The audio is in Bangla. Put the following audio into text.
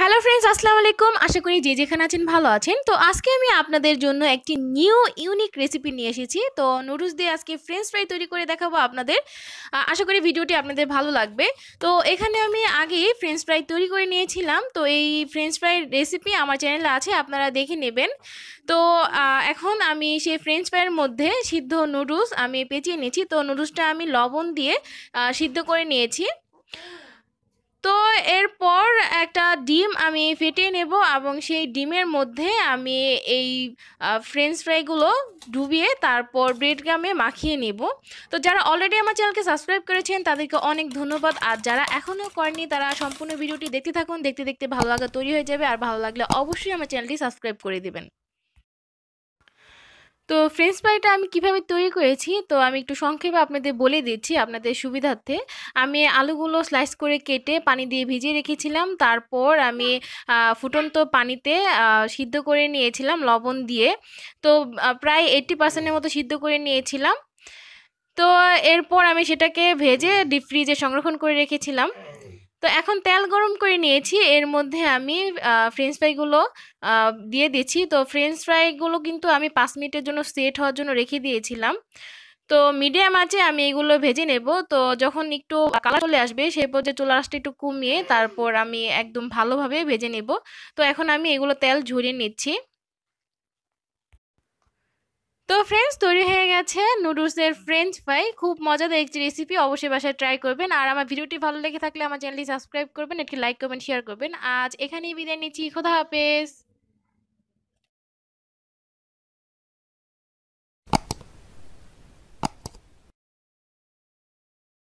হ্যালো ফ্রেন্ডস আসসালামু আলাইকুম আশা করি যে যেখানে আছেন ভালো আছেন তো আজকে আমি আপনাদের জন্য একটি নিউ ইউনিক রেসিপি নিয়ে এসেছি তো নুডলস দিয়ে আজকে ফ্রেঞ্চ ফ্রাই তৈরি করে দেখাবো আপনাদের আশা করি ভিডিওটি আপনাদের ভালো লাগবে তো এখানে আমি আগে ফ্রেঞ্চ ফ্রাই তৈরি করে নিয়েছিলাম তো এই ফ্রেঞ্চ ফ্রাই রেসিপি আমার চ্যানেলে আছে আপনারা দেখে নেবেন তো এখন আমি সেই ফ্রেঞ্চ ফ্রাইয়ের মধ্যে সিদ্ধ নুডলস আমি পেঁচিয়ে নিয়েছি তো নুডলসটা আমি লবণ দিয়ে সিদ্ধ করে নিয়েছি তো এরপর একটা ডিম আমি ফেটে নেব এবং সেই ডিমের মধ্যে আমি এই ফ্রেঞ্চ ফ্রাইগুলো ডুবিয়ে তারপর ব্রেড গ্রামে মাখিয়ে নেব তো যারা অলরেডি আমার চ্যানেলকে সাবস্ক্রাইব করেছেন তাদেরকে অনেক ধন্যবাদ আর যারা এখনও করেনি তারা সম্পূর্ণ ভিডিওটি দেখতে থাকুন দেখতে দেখতে ভালো লাগা তৈরি হয়ে যাবে আর ভালো লাগলে অবশ্যই আমার চ্যানেলটি সাবস্ক্রাইব করে দেবেন তো ফ্রেঞ্চ ফ্রাইটা আমি কিভাবে তৈরি করেছি তো আমি একটু সংক্ষেপে আপনাদের বলে দিচ্ছি আপনাদের সুবিধার্থে আমি আলুগুলো স্লাইস করে কেটে পানি দিয়ে ভিজিয়ে রেখেছিলাম তারপর আমি ফুটন্ত পানিতে সিদ্ধ করে নিয়েছিলাম লবণ দিয়ে তো প্রায় এইটটি পার্সেন্টের মতো সিদ্ধ করে নিয়েছিলাম তো এরপর আমি সেটাকে ভেজে ডিপ ফ্রিজে সংরক্ষণ করে রেখেছিলাম তো এখন তেল গরম করে নিয়েছি এর মধ্যে আমি ফ্রেঞ্চ ফ্রাইগুলো দিয়ে দিয়েছি তো ফ্রেঞ্চ ফ্রাইগুলো কিন্তু আমি পাঁচ মিনিটের জন্য সেট হওয়ার জন্য রেখে দিয়েছিলাম তো মিডিয়াম আছে আমি এগুলো ভেজে নেব তো যখন একটু কালার চলে আসবে সেই পর্যায়ে চলে আসতে একটু কমিয়ে তারপর আমি একদম ভালোভাবে ভেজে নেব তো এখন আমি এগুলো তেল ঝরিয়ে নিচ্ছি ফ্রেন্ডস তৈরি হয়ে গেছে নুডলসের ফ্রেঞ্চ ফ্রাই খুব মজাদার একটি রেসিপি অবশ্যই বাসায় ট্রাই করবেন আর আমার ভিডিওটি ভালো লেগে থাকলে আমার চ্যানেলটি সাবস্ক্রাইব করবেন একটি লাইক করবেন শেয়ার করবেন আজ এখানেই বিদায় নিচ্ছি খোদা হাফেজ